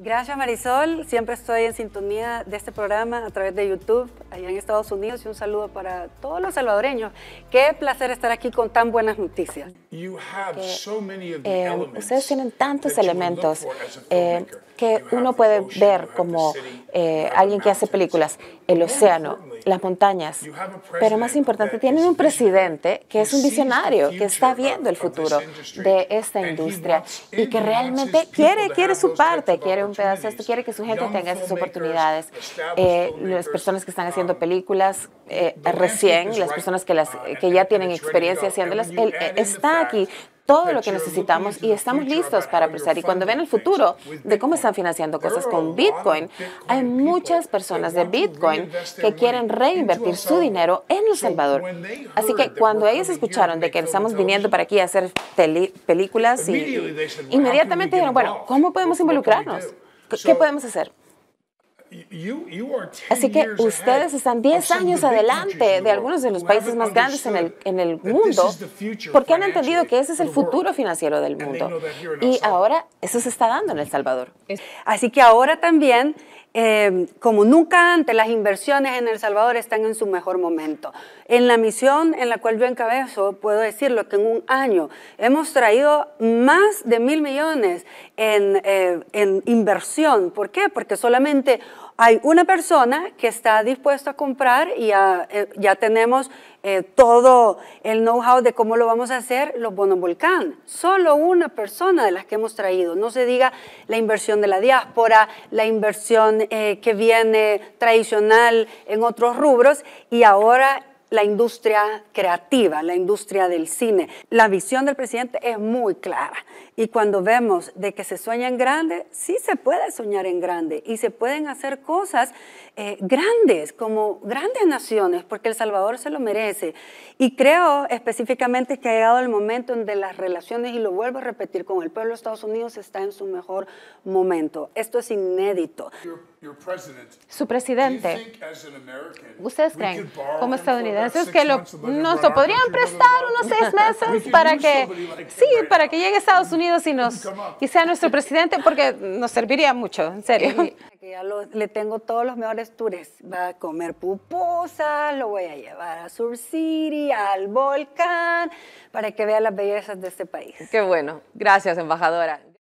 Gracias Marisol, siempre estoy en sintonía de este programa a través de YouTube allá en Estados Unidos y un saludo para todos los salvadoreños. Qué placer estar aquí con tan buenas noticias. Eh, ustedes tienen tantos elementos eh, que uno puede ver como eh, alguien que hace películas, el océano, las montañas. Pero más importante, tienen un presidente que es un visionario, que está viendo el futuro de esta industria y que realmente quiere, quiere su parte, quiere un pedazo de esto, quiere que su gente tenga esas oportunidades. Eh, las personas que están haciendo um, películas eh, recién, las personas que, las, uh, que ya tienen experiencia haciéndolas, él, eh, está aquí todo lo que necesitamos y estamos listos para apreciar. Y cuando ven el futuro de cómo están financiando cosas con Bitcoin, hay muchas personas de Bitcoin que quieren reinvertir su dinero en El Salvador. Así que cuando ellos escucharon de que estamos viniendo para aquí a hacer películas, inmediatamente dijeron, bueno, ¿cómo podemos involucrarnos? ¿Qué podemos hacer? Así que ustedes están 10 años adelante de algunos de los países más grandes en el, mundo porque han entendido que ese es el futuro financiero del mundo. Y ahora eso se está dando en El Salvador. Así que ahora también, em, como nunca antes, las inversiones en El Salvador están en su mejor momento. En la misión en la cual yo encabezo, puedo decirlo que en un año hemos traído más de mil millones en, eh, en inversión. ¿Por qué? Porque solamente hay una persona que está dispuesta a comprar y eh, ya, tenemos eh, todo el know-how de cómo lo vamos a hacer, los bonos volcán. Solo una persona de las que hemos traído. No se diga la inversión de la diáspora, la inversión eh, que viene tradicional en otros rubros y ahora la industria creativa, la industria del cine. La visión del presidente es muy clara y cuando vemos de que se sueña en grande, sí se puede soñar en grande y se pueden hacer cosas eh, grandes, como grandes naciones, porque El Salvador se lo merece. Y creo específicamente que ha llegado el momento en que las relaciones, y lo vuelvo a repetir, con el pueblo de Estados Unidos está en su mejor momento. Esto es inédito su presidente. ¿Ustedes creen, como estadounidenses, que nos lo podrían prestar unos seis meses para que, sí, para que llegue a Estados Unidos y, nos, sea nuestro presidente? Porque nos serviría mucho, en serio. ya le tengo todos los mejores tours. Va a comer pupusas, lo voy a llevar a Sur City, al volcán, para que vea las bellezas de este país. Qué bueno. Gracias, embajadora.